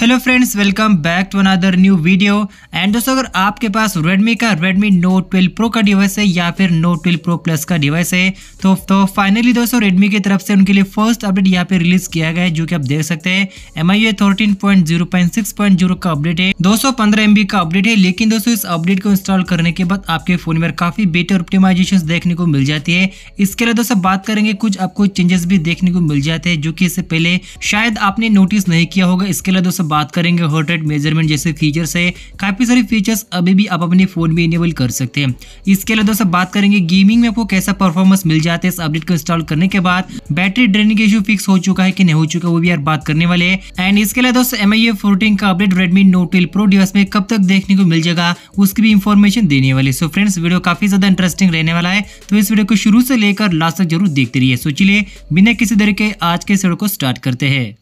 hello friends welcome back to another new video and दोस्तों अगर आपके पास Redmi का Redmi Note 12 Pro का डिवाइस है या फिर Note 12 Pro Plus का डिवाइस है तो तो फाइनली दोस्तों Redmi की तरफ से उनके लिए फर्स्ट अपडेट यहाँ पे रिलीज किया गया है जो कि आप देख सकते हैं एम आई का अपडेट है दो सौ का अपडेट है लेकिन दोस्तों इस अपडेट को इंस्टॉल करने के बाद आपके फोन में काफी बेटर ऑप्टिमाइजेशन देखने को मिल जाती है इसके अलावा दोस्तों बात करेंगे कुछ आपको चेंजेस भी देखने को मिल जाते हैं जो की इससे पहले शायद आपने नोटिस नहीं किया होगा इसके अलावा दोस्तों बात करेंगे हर्ट रेट मेजरमेंट जैसे फीचर्स है काफ़ी सारे फीचर्स अभी भी आप अपने फ़ोन में इनेबल कर सकते हैं इसके अलावा दोस्तों बात करेंगे गेमिंग में आपको कैसा परफॉर्मेंस मिल जाता है इस अपडेट को इंस्टॉल करने के बाद बैटरी ड्रेनिंग इशू फिक्स हो चुका है कि नहीं हो चुका वो भी यार बात करने वाले हैं एंड इसके अलावा दोस्तों एम आई फोर्टीन का update Redmi Note twelve Pro device में कब तक देखने को मिल जाएगा उसकी भी इन्फॉर्मेशन देने वाले सो फ्रेंड्स वीडियो काफ़ी ज़्यादा इंटरेस्टिंग रहने वाला है तो इस वीडियो को शुरू से लेकर लास्ट तक जरूर देखते रहिए सोचिए बिना किसी तरह के आज के सड़क को स्टार्ट करते हैं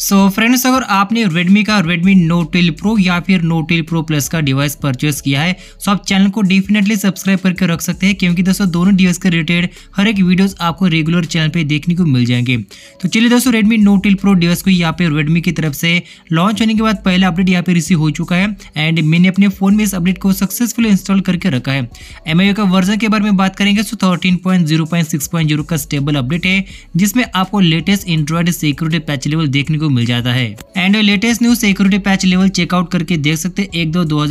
सो so फ्रेंड्स अगर आपने Redmi का Redmi Note 12 Pro या फिर Note 12 Pro Plus का डिवाइस परचेस किया है तो आप चैनल को डेफिनेटली सब्सक्राइब करके रख सकते हैं क्योंकि दोस्तों दोनों डिवाइस के रिलेटेड हर एक वीडियोस आपको रेगुलर चैनल पे देखने को मिल जाएंगे तो चलिए दोस्तों Redmi Note 12 Pro डिवाइस को यहाँ पे Redmi की तरफ से लॉन्च होने के बाद पहला अपडेट यहाँ पे रिसीव हो चुका है एंड मैंने अपने फोन में इस अपडेट को सक्सेसफुल इंस्टॉल करके रखा है एम का वर्जन के बारे में बात करेंगे सो तो थर्टीन का स्टेबल अपडेट है जिसमें आपको latest Android security patch level देखने को मिल जाता है and latest news security patch level check out करके देख सकते हैं एक दो दो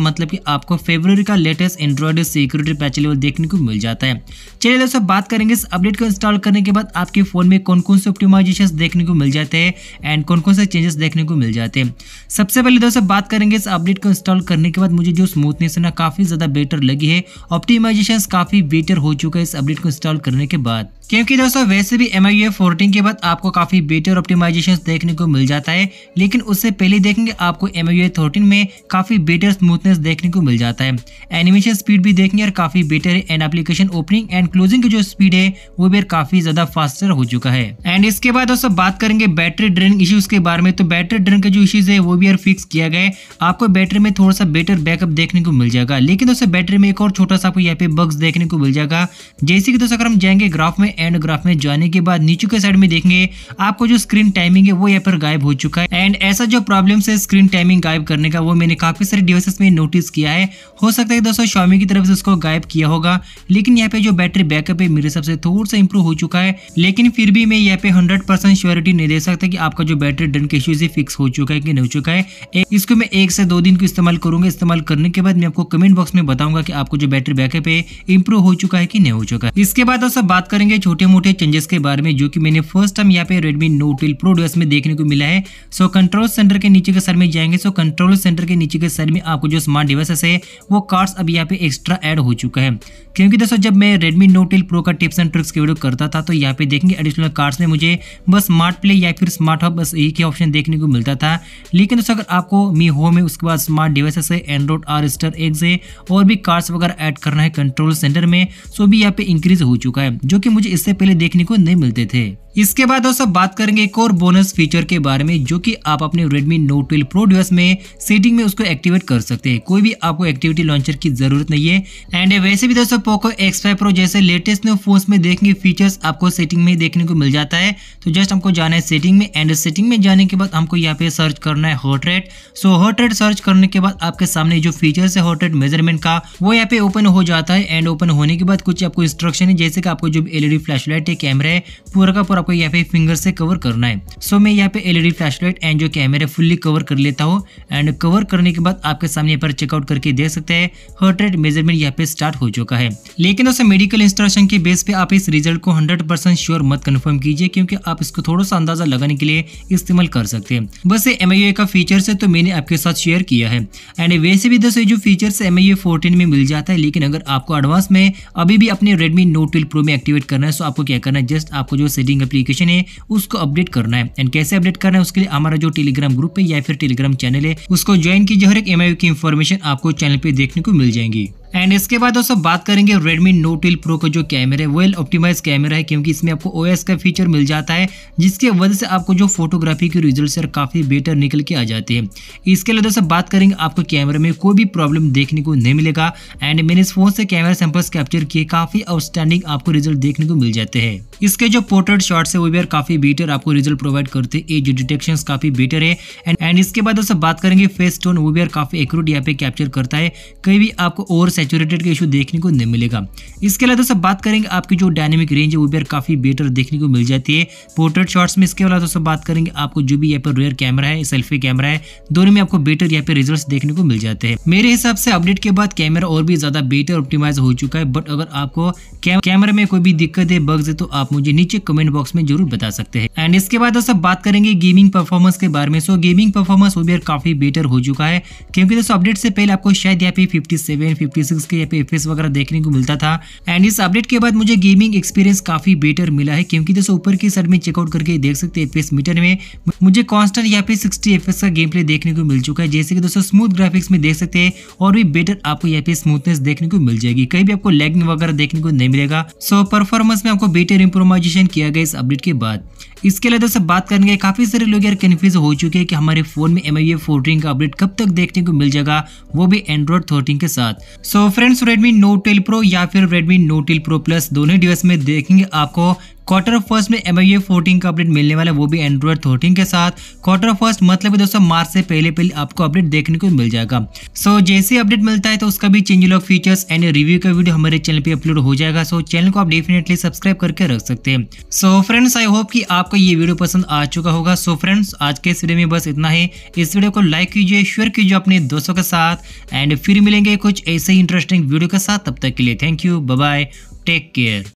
मतलब की आपको फेब्रवरी का latest Android security patch level देखने को मिल जाता है चलिए दोस्तों बात करेंगे इस अपडेट को इंस्टॉल करने के बाद आपके फोन में कौन कौन से ऑप्टिमाइजेशन देखने को मिल जाते हैं एंड कौन कौन से चेंजेस देखने को मिल जाते हैं सबसे पहले दोस्तों बात करेंगे इस अपडेट को इंस्टॉल करने के बाद मुझे जो स्मूथनेस है ना काफी ज्यादा बेटर लगी है ऑप्टिमाइजेशन काफी बेटर हो चुका है इस अपडेट को इंस्टॉल करने के बाद क्योंकि दोस्तों वैसे भी एम आई फोर्टीन के बाद आपको काफ़ी बेटर ऑप्टिमाइजेशन देखने को मिल जाता है लेकिन उससे पहले देखेंगे आपको एम आई थर्टीन में काफ़ी बेटर स्मूथनेस देखने को मिल जाता है एनिमेशन स्पीड भी देखेंगे और काफ़ी बेटर है and application opening and closing की जो स्पीड है वो भी काफ़ी ज़्यादा फास्टर हो चुका है एंड इसके बाद दोस्तों बात करेंगे बैटरी ड्रेन इश्यूज़ के बारे में तो बैटरी ड्रेन के जो इश्यूज़ है वो भी यार फिक्स किया गया है आपको बैटरी में थोड़ा सा बेटर बैकअप देखने को मिल जाएगा लेकिन दोस्तों बैटरी में एक और छोटा सा आपको यहाँ पे बग्स देखने को मिल जाएगा जैसे कि दोस्तों अगर हम जाएंगे ग्राफ में एंड ग्राफ में जाने के बाद नीचे के साइड में देखेंगे आपको जो स्क्रीन टाइमिंग है वो यहाँ पर गायब हो चुका है एंड ऐसा जो प्रॉब्लम है स्क्रीन टाइमिंग गायब करने का वो मैंने काफी सारे डिवाइसेस में नोटिस किया है हो सकता है दोस्तों शॉमी की तरफ से उसको गायब किया होगा लेकिन यहाँ पे जो बैटरी बैकअप है मेरे हिसाब से थोड़ा सा इंप्रूव हो चुका है लेकिन फिर भी मैं यहाँ पे हंड्रेड परसेंट श्योरिटी नहीं दे सकता कि आपका जो बैटरी डन के इश्यूज फिक्स हो चुका है कि नहीं हो चुका है इसको मैं एक से दो दिन को इस्तेमाल करूंगा इस्तेमाल करने के बाद मैं आपको कमेंट बॉक्स में बताऊंगा कि आपको जो बैटरी बैकअप है इंप्रूव हो चुका है कि नहीं हो चुका है इसके बाद दोस्तों बात करेंगे छोटे मोटे चेंजेस के बारे में जो कि मैंने फर्स्ट टाइम यहाँ पे Redmi Note twelve Pro device में देखने को मिला है सो कंट्रोल सेंटर के नीचे के सर में जाएंगे सो कंट्रोल सेंटर के नीचे के सर में आपको जो स्मार्ट डिवाइसेस है वो कार्ड्स अब यहाँ पे एक्स्ट्रा एड हो चुका है क्योंकि दोस्तों जब मैं रेडमी नोट ट्वेल्व प्रो का टिप्स एंड ट्रिक्स की वीडियो करता था तो यहाँ पे देखेंगे एडिशनल कार्ड्स में मुझे बस स्मार्ट प्ले या फिर स्मार्ट हब बस यही ही ऑप्शन देखने को मिलता था लेकिन दोस्तों अगर आपको मी हो में उसके बाद स्मार्ट डिवाइसेस है एंड्रॉइड आर स्टर एक्स है और भी कार्ड्स वगैरह ऐड करना है कंट्रोल सेंटर में सो तो भी यहाँ पे इंक्रीज हो चुका है जो कि मुझे इससे पहले देखने को नहीं मिलते थे इसके बाद दोस्तों बात करेंगे एक और बोनस फीचर के बारे में जो कि आप अपने Redmi Note 12 Pro डिवाइस में सेटिंग में उसको एक्टिवेट कर सकते हैं कोई भी आपको एक्टिविटी लॉन्चर की जरूरत नहीं है एंड वैसे भी दोस्तों Poco X5 Pro जैसे लेटेस्ट न्यू फोन में देखेंगे फीचर्स आपको सेटिंग में देखने को मिल जाता है तो जस्ट हमको जाना है सेटिंग में एंड सेटिंग में जाने के बाद हमको यहाँ पे सर्च करना है heart rate so heart rate search करने के बाद आपके सामने जो फीचर है हॉट रेट मेजरमेंट का वो यहाँ पे ओपन हो जाता है एंड ओपन होने के बाद कुछ आपको इंस्ट्रक्शन है जैसे कि आपको जो एलईडी फ्लैश लाइट या कैमरा है पूरा का पूरा आपको यहाँ पे फिंगर से कवर करना है सो मैं यहाँ पे एलईडी फ्लैश लाइट एंड जो कैमरा फुल्ली कवर कर लेता हूँ एंड कवर करने के बाद आपके सामने यहाँ पर चेकआउट करके देख सकते हैं हर्ट रेट मेजरमेंट यहाँ पे स्टार्ट हो चुका है लेकिन दोस्तों मेडिकल इंस्ट्रक्शन के बेस पे आप इस रिजल्ट को हंड्रेड परसेंट श्योर मत कन्फर्म कीजिए क्योंकि आप इसको थोड़ा सा अंदाजा लगाने के लिए इस्तेमाल कर सकते हैं बस ये एम का फीचर है तो मैंने आपके साथ शेयर किया है एंड वैसे भी दोस्तों जो फीचर एम आई में मिल जाता है लेकिन अगर आपको एडवांस में अभी भी अपने रेडमी नोट ट्वेल्व प्रो में एक्टिवेट करना है सो तो आपको क्या करना है जस्ट आपको जो सेटिंग एप्लीकेशन है उसको अपडेट करना है एंड कैसे अपडेट करना है उसके लिए हमारा जो टेलीग्राम ग्रुप है या फिर टेलीग्राम चैनल है उसको ज्वाइन कीजिए हर एक एम की इन्फॉर्मेशन आपको चैनल पर देखने को मिल जाएंगी एंड इसके बाद दोस्तों बात करेंगे Redmi Note 12 Pro का जो कैमरा है वेल ऑप्टिमाइज कैमरा है क्योंकि इसमें आपको OS का फीचर मिल जाता है जिसके वजह से आपको जो फोटोग्राफी के रिजल्ट सर काफ़ी बेटर निकल के आ जाते हैं इसके अलावा दोस्तों बात करेंगे आपको कैमरे में कोई भी प्रॉब्लम देखने को नहीं मिलेगा एंड मैंने इस फोन से कैमरा सैम्पल्स कैप्चर किए काफ़ी आउटस्टैंडिंग आपको रिजल्ट देखने को मिल जाते हैं इसके जो पोर्ट्रेट शॉट्स है वो भी काफ़ी बेटर आपको रिजल्ट प्रोवाइड करते हैं एज डिटेक्शन काफ़ी बेटर है एंड इसके बाद दोस्तों बात करेंगे फेस टोन वो भी काफ़ी एक्यूरेट यहाँ पे कैप्चर करता है कहीं भी आपको ओवर सेचुरेटेड का इशू देखने को नहीं मिलेगा इसके अलावा दोस्तों बात करेंगे आपकी जो डायनेमिक रेंज है वो भी काफ़ी बेटर देखने को मिल जाती है पोर्ट्रेट शॉट्स में इसके अलावा दोस्तों बात करेंगे आपको जो भी यहाँ पर रेयर कैमरा है सेल्फी कैमरा है दोनों में आपको बेटर यहाँ पे रिजल्ट देखने को मिल जाते हैं मेरे हिसाब से अपडेट के बाद कैमरा और भी ज़्यादा बेटर ऑप्टिमाइज हो चुका है बट अगर आपको कैमरे में कोई भी दिक्कत है बग्स है तो आप मुझे नीचे कमेंट बॉक्स में जरूर बता सकते हैं एंड इसके बाद दोस्तों बात करेंगे गेमिंग परफॉर्मेंस के बारे में सो गेमिंग परफॉर्मेंस वो भी काफ़ी बेटर हो चुका है क्योंकि दोस्तों अपडेट से पहले आपको शायद यहाँ पे 57, सेवन फिफ्टी बेसिक्स के यहाँ पे वगैरह देखने को मिलता था एंड इस अपडेट के बाद मुझे गेमिंग एक्सपीरियंस काफी बेटर मिला है क्योंकि जैसे ऊपर की साइड में चेकआउट करके देख सकते हैं एफ मीटर में मुझे कॉन्स्टेंट या फिर सिक्सटी एफ का गेम प्ले देखने को मिल चुका है जैसे कि दोस्तों स्मूथ ग्राफिक्स में देख सकते हैं और भी बेटर आपको यहाँ पे स्मूथनेस देखने को मिल जाएगी कहीं भी आपको लैगिंग वगैरह देखने को नहीं मिलेगा सो परफॉर्मेंस में आपको बेटर इंप्रोमाइजेशन किया गया इस अपडेट के बाद इसके अलावा दोस्तों बात करेंगे काफी सारे लोग यार कन्फ्यूज हो चुके हैं कि हमारे फोन में एम आई का अपडेट कब तक देखने को मिल जाएगा वो भी एंड्रॉइड थर्टीन के साथ so so friends Redmi Note twelve Pro या फिर Redmi Note twelve Pro plus दोनों डिवाइस में देखेंगे आपको क्वार्टर ऑफ फर्स्ट में एम आई फोर्टीन का अपडेट मिलने वाला है वो भी एंड्रॉइड थर्टीन के साथ क्वार्टर ऑफ फर्स्ट मतलब दोस्तों मार्च से पहले पहले आपको अपडेट देखने को मिल जाएगा सो so, जैसे अपडेट मिलता है तो उसका भी change of features and review का वीडियो हमारे चैनल पर अपलोड हो जाएगा सो so, चैनल को आप डेफिनेटली सब्सक्राइब करके रख सकते हैं सो फ्रेंड्स आई होप कि आपको ये वीडियो पसंद आ चुका होगा सो so, फ्रेंड्स आज के इस वीडियो में बस इतना ही इस वीडियो को लाइक कीजिए शेयर कीजिए अपने दोस्तों के साथ एंड फिर मिलेंगे कुछ ऐसे ही इंटरेस्टिंग वीडियो के साथ तब तक के लिए thank you bye take care